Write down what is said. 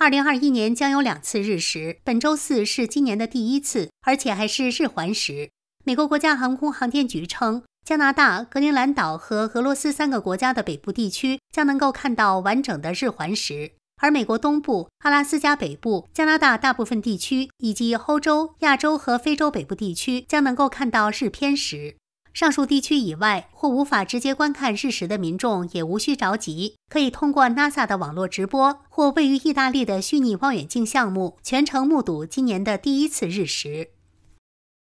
二零二一年将有两次日食，本周四是今年的第一次，而且还是日环食。美国国家航空航天局称，加拿大、格陵兰岛和俄罗斯三个国家的北部地区将能够看到完整的日环食，而美国东部、阿拉斯加北部、加拿大大部分地区以及欧洲、亚洲和非洲北部地区将能够看到日偏食。上述地区以外或无法直接观看日食的民众也无需着急，可以通过 NASA 的网络直播或位于意大利的虚拟望远镜项目全程目睹今年的第一次日食。